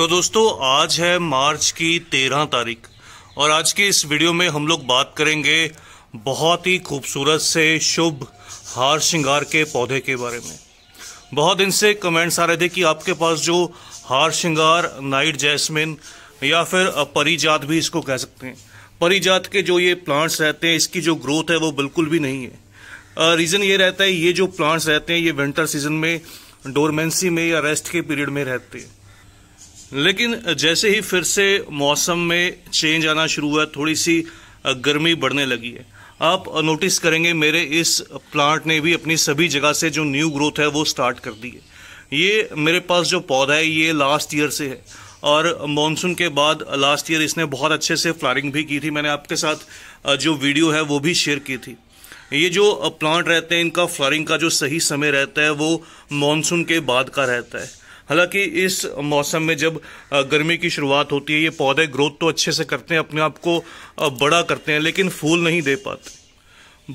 तो दोस्तों आज है मार्च की तेरह तारीख और आज के इस वीडियो में हम लोग बात करेंगे बहुत ही खूबसूरत से शुभ हार श्रृंगार के पौधे के बारे में बहुत दिन से कमेंट्स आ रहे थे कि आपके पास जो हार श्रृंगार नाइट जैस्मिन या फिर परिजात भी इसको कह सकते हैं परिजात के जो ये प्लांट्स रहते हैं इसकी जो ग्रोथ है वो बिल्कुल भी नहीं है रीज़न ये रहता है ये जो प्लांट्स रहते हैं ये विंटर सीजन में डोरमेंसी में या रेस्ट के पीरियड में रहते हैं लेकिन जैसे ही फिर से मौसम में चेंज आना शुरू हुआ थोड़ी सी गर्मी बढ़ने लगी है आप नोटिस करेंगे मेरे इस प्लांट ने भी अपनी सभी जगह से जो न्यू ग्रोथ है वो स्टार्ट कर दी है ये मेरे पास जो पौधा है ये लास्ट ईयर से है और मॉनसून के बाद लास्ट ईयर इसने बहुत अच्छे से फ्लारिंग भी की थी मैंने आपके साथ जो वीडियो है वो भी शेयर की थी ये जो प्लांट रहते हैं इनका फ्लारिंग का जो सही समय रहता है वो मॉनसून के बाद का रहता है हालांकि इस मौसम में जब गर्मी की शुरुआत होती है ये पौधे ग्रोथ तो अच्छे से करते हैं अपने आप को बड़ा करते हैं लेकिन फूल नहीं दे पाते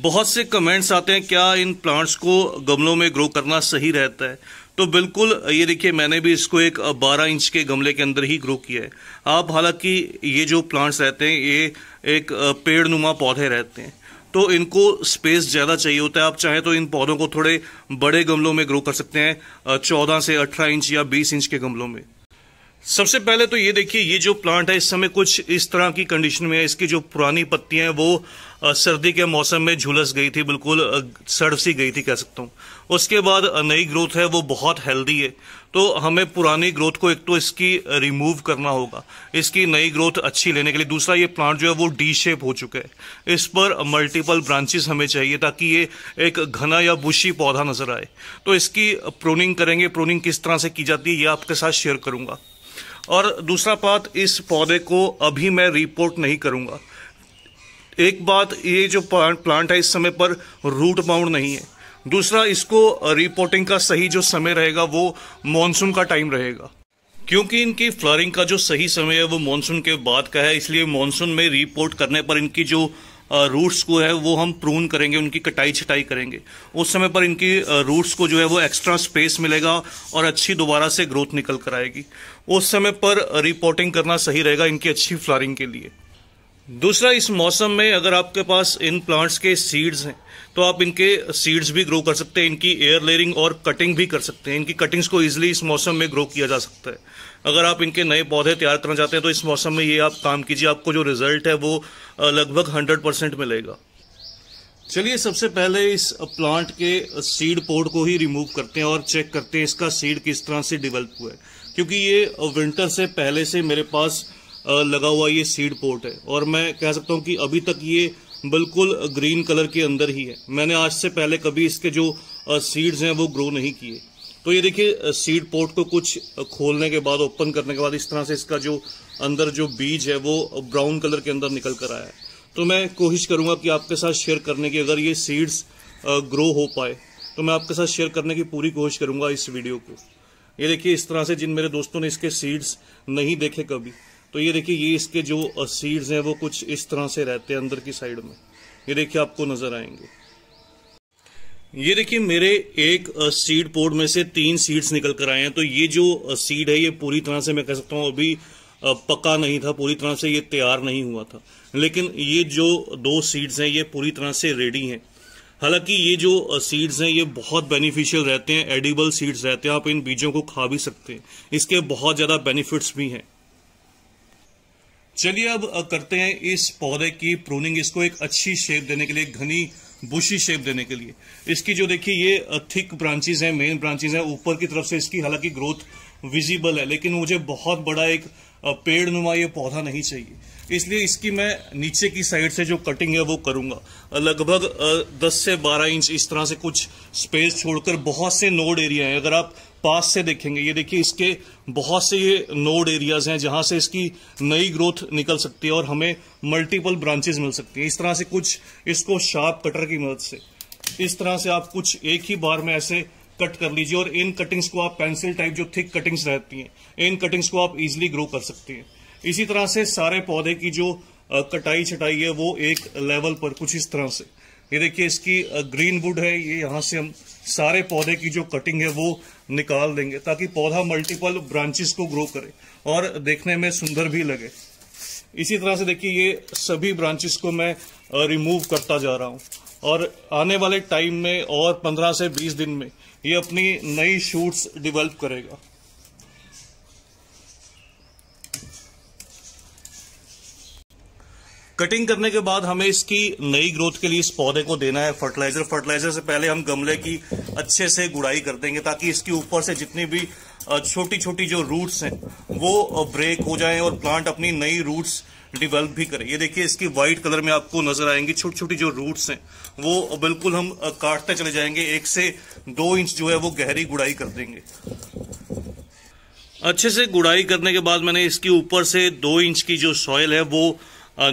बहुत से कमेंट्स आते हैं क्या इन प्लांट्स को गमलों में ग्रो करना सही रहता है तो बिल्कुल ये देखिए मैंने भी इसको एक 12 इंच के गमले के अंदर ही ग्रो किया है आप हालांकि ये जो प्लांट्स रहते हैं ये एक पेड़ नुमा पौधे रहते हैं तो इनको स्पेस ज़्यादा चाहिए होता है आप चाहे तो इन पौधों को थोड़े बड़े गमलों में ग्रो कर सकते हैं चौदह से अठारह इंच या बीस इंच के गमलों में सबसे पहले तो ये देखिए ये जो प्लांट है इस समय कुछ इस तरह की कंडीशन में है इसकी जो पुरानी पत्तियां हैं वो सर्दी के मौसम में झुलस गई थी बिल्कुल सड़ सी गई थी कह सकता हूँ उसके बाद नई ग्रोथ है वो बहुत हेल्दी है तो हमें पुरानी ग्रोथ को एक तो इसकी रिमूव करना होगा इसकी नई ग्रोथ अच्छी लेने के लिए दूसरा ये प्लांट जो है वो डी शेप हो चुका है इस पर मल्टीपल ब्रांचेस हमें चाहिए ताकि ये एक घना या बुशी पौधा नजर आए तो इसकी प्रोनिंग करेंगे प्रोनिंग किस तरह से की जाती है ये आपके साथ शेयर करूंगा और दूसरा बात इस पौधे को अभी मैं रिपोर्ट नहीं करूंगा एक बात ये जो प्लांट है इस समय पर रूट बाउंड नहीं है दूसरा इसको रिपोर्टिंग का सही जो समय रहेगा वो मॉनसून का टाइम रहेगा क्योंकि इनकी फ्लॉरिंग का जो सही समय है वो मॉनसून के बाद का है इसलिए मॉनसून में रिपोर्ट करने पर इनकी जो रूट्स को है वो हम प्रून करेंगे उनकी कटाई छटाई करेंगे उस समय पर इनकी रूट्स को जो है वो एक्स्ट्रा स्पेस मिलेगा और अच्छी दोबारा से ग्रोथ निकल कर आएगी उस समय पर रिपोर्टिंग करना सही रहेगा इनकी अच्छी फ्लारिंग के लिए दूसरा इस मौसम में अगर आपके पास इन प्लांट्स के सीड्स हैं तो आप इनके सीड्स भी ग्रो कर सकते हैं इनकी एयर लेयरिंग और कटिंग भी कर सकते हैं इनकी कटिंग्स को ईजिली इस मौसम में ग्रो किया जा सकता है अगर आप इनके नए पौधे तैयार करना चाहते हैं तो इस मौसम में ये आप काम कीजिए आपको जो रिजल्ट है वो लगभग हंड्रेड परसेंट मिलेगा चलिए सबसे पहले इस प्लांट के सीड पोर्ट को ही रिमूव करते हैं और चेक करते हैं इसका सीड किस तरह से डिवेल्प हुआ है क्योंकि ये विंटर से पहले से मेरे पास लगा हुआ ये सीड पोर्ट है और मैं कह सकता हूँ कि अभी तक ये बिल्कुल ग्रीन कलर के अंदर ही है मैंने आज से पहले कभी इसके जो सीड्स हैं वो ग्रो नहीं किए तो ये देखिए सीड पोर्ट को कुछ खोलने के बाद ओपन करने के बाद इस तरह से इसका जो अंदर जो बीज है वो ब्राउन कलर के अंदर निकल कर आया है तो मैं कोशिश करूंगा कि आपके साथ शेयर करने की अगर ये सीड्स ग्रो हो पाए तो मैं आपके साथ शेयर करने की पूरी कोशिश करूंगा इस वीडियो को ये देखिए इस तरह से जिन मेरे दोस्तों ने इसके सीड्स नहीं देखे कभी तो ये देखिए ये इसके जो सीड्स हैं वो कुछ इस तरह से रहते हैं अंदर की साइड में ये देखिए आपको नजर आएंगे ये देखिए मेरे एक सीड पोर्ट में से तीन सीड्स निकल कर आए हैं तो ये जो सीड है ये पूरी तरह से मैं कह सकता हूँ अभी पका नहीं था पूरी तरह से ये तैयार नहीं हुआ था लेकिन ये जो दो सीड्स हैं ये पूरी तरह से रेडी हैं हालांकि ये जो सीड्स हैं ये बहुत बेनिफिशियल रहते हैं एडिबल सीड्स रहते हैं आप इन बीजों को खा भी सकते हैं इसके बहुत ज़्यादा बेनिफिट्स भी हैं चलिए अब करते हैं इस पौधे की प्रूनिंग इसको एक अच्छी शेप देने के लिए घनी बुशी शेप देने के लिए इसकी जो देखिए ये थिक ब्रांचेज हैं मेन ब्रांचेज हैं ऊपर की तरफ से इसकी हालांकि ग्रोथ विजिबल है लेकिन मुझे बहुत बड़ा एक पेड़ नुमा ये पौधा नहीं चाहिए इसलिए इसकी मैं नीचे की साइड से जो कटिंग है वो करूँगा लगभग 10 से 12 इंच इस तरह से कुछ स्पेस छोड़कर बहुत से नोड एरिया हैं अगर आप पास से देखेंगे ये देखिए इसके बहुत से ये नोड एरियाज हैं जहां से इसकी नई ग्रोथ निकल सकती है और हमें मल्टीपल ब्रांचेस मिल सकती हैं इस तरह से कुछ इसको शार्प कटर की मदद से इस तरह से आप कुछ एक ही बार में ऐसे कट कर लीजिए और इन कटिंग्स को आप पेंसिल टाइप जो थिक कटिंग्स रहती हैं इन कटिंग्स को आप इजीली ग्रो कर सकते हैं इसी तरह से सारे पौधे की जो कटाई छटाई है वो एक लेवल पर कुछ इस तरह से ये देखिए इसकी ग्रीन वुड है ये यहाँ से हम सारे पौधे की जो कटिंग है वो निकाल देंगे ताकि पौधा मल्टीपल ब्रांचेस को ग्रो करे और देखने में सुंदर भी लगे इसी तरह से देखिए ये सभी ब्रांचेस को मैं रिमूव करता जा रहा हूँ और आने वाले टाइम में और 15 से 20 दिन में ये अपनी नई शूट्स डेवलप करेगा कटिंग करने के बाद हमें इसकी नई ग्रोथ के लिए इस पौधे को देना है फर्टिलाइजर फर्टिलाइजर से पहले हम गमले की अच्छे से गुड़ाई कर देंगे ताकि इसके ऊपर से जितनी भी छोटी छोटी जो रूट्स हैं वो ब्रेक हो जाएं और प्लांट अपनी नई रूट्स डिवेल्प भी करें ये देखिए इसकी वाइट कलर में आपको नजर आएंगी छोटी छोटी जो रूट्स हैं वो बिल्कुल हम काटते चले जाएंगे एक से दो इंच जो है वो गहरी गुड़ाई कर देंगे अच्छे से गुड़ाई करने के बाद मैंने इसके ऊपर से दो इंच की जो सॉइल है वो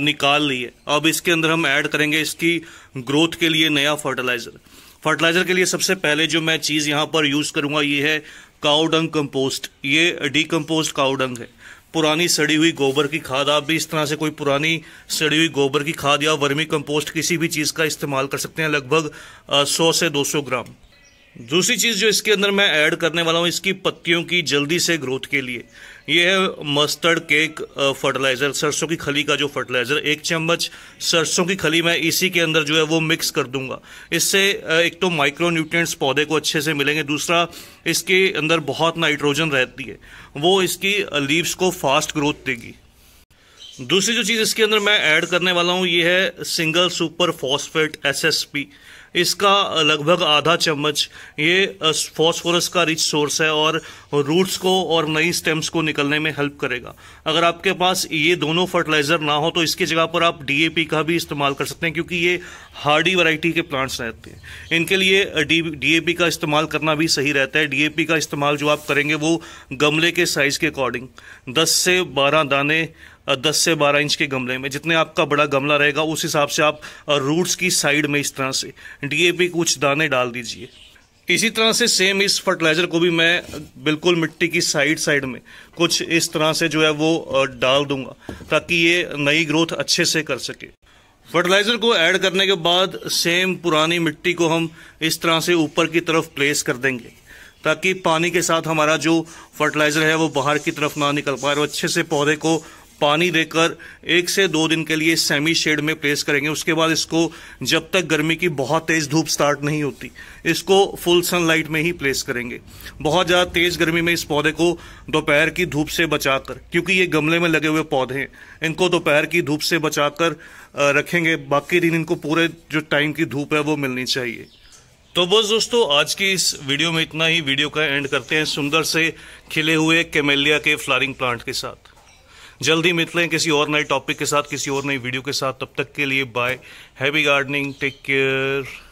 निकाल ली है अब इसके अंदर हम ऐड करेंगे इसकी ग्रोथ के लिए नया फर्टिलाइज़र फर्टिलाइज़र के लिए सबसे पहले जो मैं चीज़ यहाँ पर यूज़ करूँगा ये है काउडंग कंपोस्ट ये डीकम्पोस्ट काउडंग है पुरानी सड़ी हुई गोबर की खाद आप भी इस तरह से कोई पुरानी सड़ी हुई गोबर की खाद या वर्मी कंपोस्ट किसी भी चीज़ का इस्तेमाल कर सकते हैं लगभग सौ से दो सौ ग्राम दूसरी चीज़ जो इसके अंदर मैं ऐड करने वाला हूँ इसकी पत्तियों की जल्दी से ग्रोथ के लिए ये है मस्टर्ड केक फर्टिलाइज़र सरसों की खली का जो फर्टिलाइज़र एक चम्मच सरसों की खली मैं इसी के अंदर जो है वो मिक्स कर दूंगा इससे एक तो माइक्रो न्यूट्रिएंट्स पौधे को अच्छे से मिलेंगे दूसरा इसके अंदर बहुत नाइट्रोजन रहती है वो इसकी लीव्स को फास्ट ग्रोथ देगी दूसरी जो चीज़ इसके अंदर मैं ऐड करने वाला हूँ ये है सिंगल सुपर फॉस्फेट एसएसपी इसका लगभग आधा चम्मच ये फॉस्फोरस का रिच सोर्स है और रूट्स को और नई स्टेम्स को निकलने में हेल्प करेगा अगर आपके पास ये दोनों फर्टिलाइज़र ना हो तो इसकी जगह पर आप डीएपी का भी इस्तेमाल कर सकते हैं क्योंकि ये हार्डी वैरायटी के प्लांट्स रहते हैं इनके लिए डीएपी का इस्तेमाल करना भी सही रहता है डी का इस्तेमाल जो आप करेंगे वो गमले के साइज़ के अकॉर्डिंग दस से बारह दाने दस से बारह इंच के गमले में जितने आपका बड़ा गमला रहेगा उस हिसाब से आप रूट्स की साइड में इस तरह से डीएपी कुछ दाने डाल दीजिए इसी तरह से सेम इस फर्टिलाइज़र को भी मैं बिल्कुल मिट्टी की साइड साइड में कुछ इस तरह से जो है वो डाल दूंगा ताकि ये नई ग्रोथ अच्छे से कर सके फर्टिलाइज़र को ऐड करने के बाद सेम पुरानी मिट्टी को हम इस तरह से ऊपर की तरफ प्लेस कर देंगे ताकि पानी के साथ हमारा जो फर्टिलाइज़र है वो बाहर की तरफ ना निकल पाए और अच्छे से पौधे को पानी देकर एक से दो दिन के लिए सेमी शेड में प्लेस करेंगे उसके बाद इसको जब तक गर्मी की बहुत तेज़ धूप स्टार्ट नहीं होती इसको फुल सनलाइट में ही प्लेस करेंगे बहुत ज़्यादा तेज़ गर्मी में इस पौधे को दोपहर की धूप से बचाकर क्योंकि ये गमले में लगे हुए पौधे हैं इनको दोपहर की धूप से बचाकर रखेंगे बाकी दिन इनको पूरे जो टाइम की धूप है वो मिलनी चाहिए तो बस दोस्तों आज की इस वीडियो में इतना ही वीडियो का एंड करते हैं सुंदर से खिले हुए कैमेलिया के फ्लारिंग प्लांट के साथ जल्दी मिलते हैं किसी और नए टॉपिक के साथ किसी और नई वीडियो के साथ तब तक के लिए bye happy gardening take care